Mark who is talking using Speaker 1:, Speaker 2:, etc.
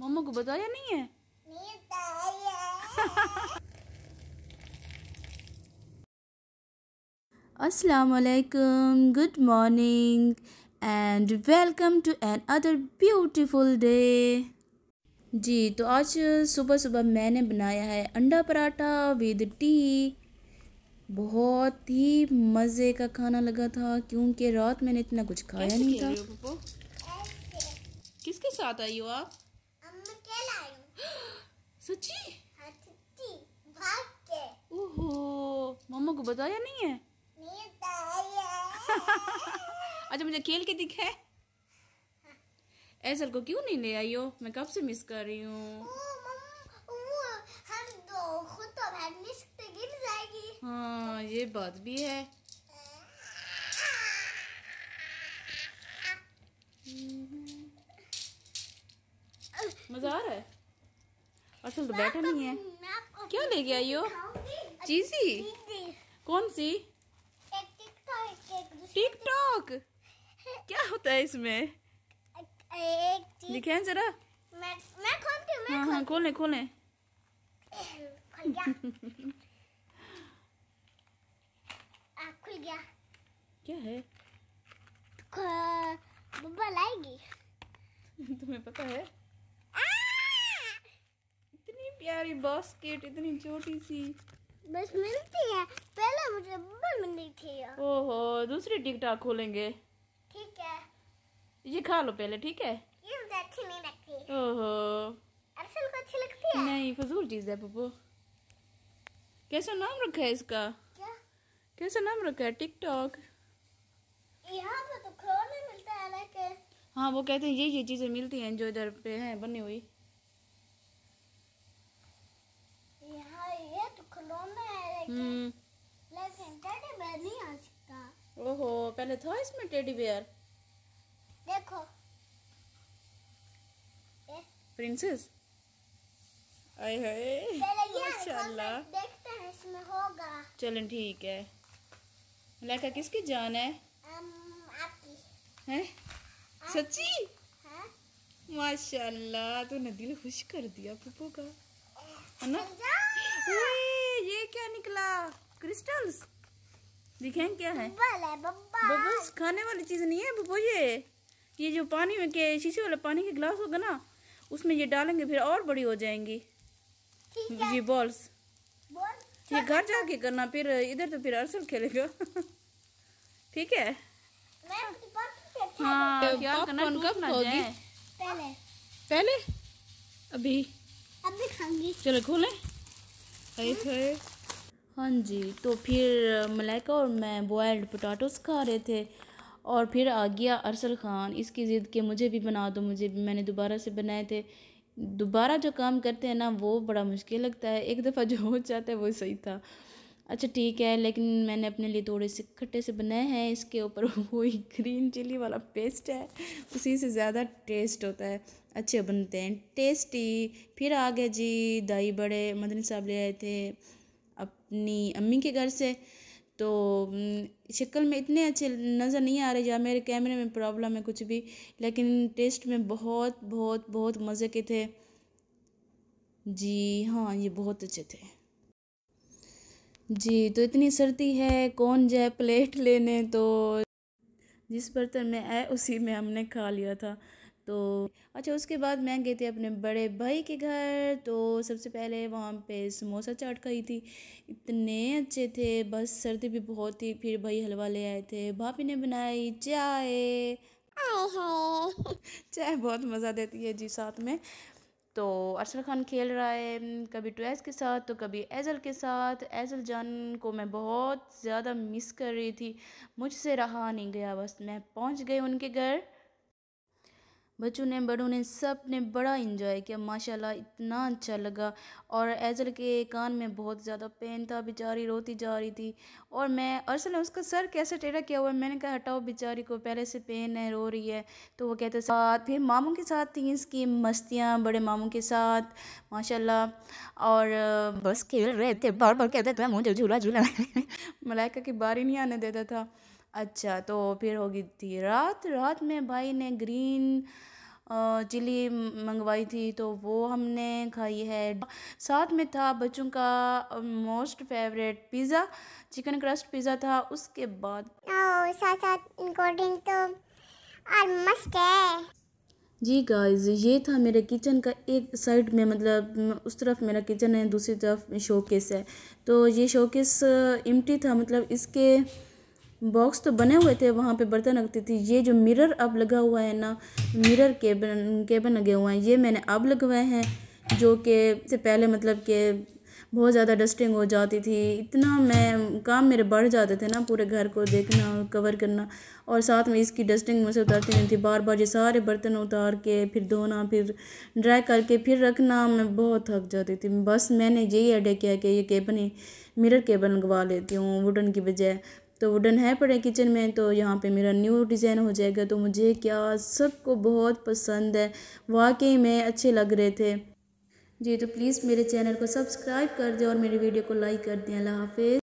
Speaker 1: मम्मा को बताया नहीं है अस्सलाम वालेकुम good morning and welcome to another beautiful day जी तो आज सुबह सुबह मैंने बनाया है अंडा पराठा विद टी बहुत ही मज़े का खाना लगा था क्योंकि रात मैंने इतना कुछ खाया नहीं था किसके साथ आई हो आप सच्ची भाग के ओहो मामा को बताया नहीं है नहीं अच्छा मुझे खेल के दिखे ऐसा को क्यों नहीं ले आई हो मैं कब से मिस कर रही हूँ तो हाँ ये बात भी है मजा आ रहा है असल तो बैठा नहीं है क्यों ले गया यो चीजी कौन सी टिकटॉक क्या होता है इसमें दिखाए जरा मैं मैं खोलती हूँ हाँ हाँ खोलें खोलें खुल गया क्या है बबल लाएगी तुम्हें पता है प्यारी बास्केट इतनी छोटी सी बस मिलती है पहले मुझे बब्बल मिली थी ओहो दूसरी टिकटॉक खोलेंगे ठीक है ये खा लो पहले ठीक है ये अच्छी नहीं लगती ओहो अरसल को अच्छी लगती है नहीं फजूल चीज है पप्पू कैसा नाम रखा है इसका क्या कैसा नाम रखा है टिकटॉक यहाँ पे तो खोने मिलता है अलग हाँ वो कहते हैं ये ये चीजें मिलती हैं जो इधर पे हैं बनी हुई हम्म। लेकिन टेडी बेयर नहीं आ सकता ओहो पहले था इसमें टेडी बेयर देखो प्रिंसेस आए हाय माशाल्लाह देखते हैं इसमें होगा चलें ठीक है लेखा किसकी जान है आपकी हैं सच्ची हाँ? माशाल्लाह तूने दिल खुश कर दिया पुप्पू का है ना क्या निकला क्रिस्टल्स दिखें क्या है बबल्स खाने वाली चीज नहीं है बबू ये ये जो पानी में के शीशे वाले पानी के गिलास होगा ना उसमें ये डालेंगे फिर और बड़ी हो जाएंगी जी बॉल्स ये घर जाके करना फिर इधर तो फिर अरसल खेलेगा ठीक है हाँ पहले पहले अभी अभी खाऊंगी चलो खोलें हाँ जी तो फिर मलाइका और मैं बॉयल्ड पोटाटोस खा रहे थे और फिर आ गया अरसल ख़ान इसकी ज़िद के मुझे भी बना दो मुझे भी मैंने दोबारा से बनाए थे दोबारा जो काम करते हैं ना वो बड़ा मुश्किल लगता है एक दफ़ा जो हो जाता है वो सही था अच्छा ठीक है लेकिन मैंने अपने लिए थोड़े से खट्टे से बनाए हैं इसके ऊपर वही ग्रीन चिली वाला पेस्ट है उसी से ज़्यादा टेस्ट होता है अच्छे बनते हैं टेस्टी फिर आ गए जी दही बड़े मदनी साहब ले आए थे अपनी अम्मी के घर से तो शक्ल में इतने अच्छे नज़र नहीं आ रहे या मेरे कैमरे में प्रॉब्लम है कुछ भी लेकिन टेस्ट में बहुत बहुत बहुत मज़े के थे जी हाँ ये बहुत अच्छे थे जी तो इतनी सर्दी है कौन जाए प्लेट लेने तो जिस बर्तन में है उसी में हमने खा लिया था तो अच्छा उसके बाद मैं गई थी अपने बड़े भाई के घर तो सबसे पहले वहाँ पे समोसा चाट खाई थी इतने अच्छे थे बस सर्दी भी बहुत थी फिर भाई हलवा ले आए थे भाभी ने बनाई चाय चाय बहुत मज़ा देती है जी साथ में तो अरसल खान खेल रहा है कभी ट्वेस के साथ तो कभी एजल के साथ एजल जान को मैं बहुत ज़्यादा मिस कर रही थी मुझसे रहा नहीं गया बस मैं पहुंच गई उनके घर बच्चों ने बड़ों ने सब ने बड़ा इंजॉय किया माशाल्लाह इतना अच्छा लगा और एजल के कान में बहुत ज़्यादा पेन था बेचारी रोती जा रही थी और मैं अरसल ने उसका सर कैसे टेढ़ा किया हुआ मैंने कहा हटाओ बेचारी को पहले से पेन है रो रही है तो वो कहते साथ फिर मामों के साथ थी इसकी मस्तियाँ बड़े मामों के साथ माशाला और बस खेल रहे थे बार बार कहते थे मुझे झूला झूला मलाइका की बारी नहीं आने देता था अच्छा तो फिर होगी थी रात रात में भाई ने ग्रीन चिली मंगवाई थी तो वो हमने खाई है साथ में था बच्चों का most favourite pizza chicken crust pizza था उसके बाद साथ साथ तो और मस्त है जी गाइस ये था मेरे किचन का एक साइड में मतलब उस तरफ मेरा किचन है दूसरी तरफ शोकेस है तो ये शोकेस इम्टी था मतलब इसके बॉक्स तो बने हुए थे वहाँ पे बर्तन रखती थी ये जो मिरर अब लगा हुआ है ना मिरर केबन केबन लगे हुए हैं ये मैंने अब लगवाए हैं जो कि से पहले मतलब कि बहुत ज़्यादा डस्टिंग हो जाती थी इतना मैं काम मेरे बढ़ जाते थे ना पूरे घर को देखना कवर करना और साथ में इसकी डस्टिंग मुझसे उतारती नहीं थी बार बार ये सारे बर्तन उतार के फिर धोना फिर ड्राई करके फिर रखना मैं बहुत थक जाती थी बस मैंने यही आइडिया किया कि ये केबन ही मिरर केबन लगवा लेती हूँ वुडन की बजाय तो वुडन है पड़े किचन में तो यहाँ पे मेरा न्यू डिज़ाइन हो जाएगा तो मुझे क्या सबको बहुत पसंद है वाकई में अच्छे लग रहे थे जी तो प्लीज़ मेरे चैनल को सब्सक्राइब कर दें और मेरी वीडियो को लाइक कर दें अल्लाह हाफिज़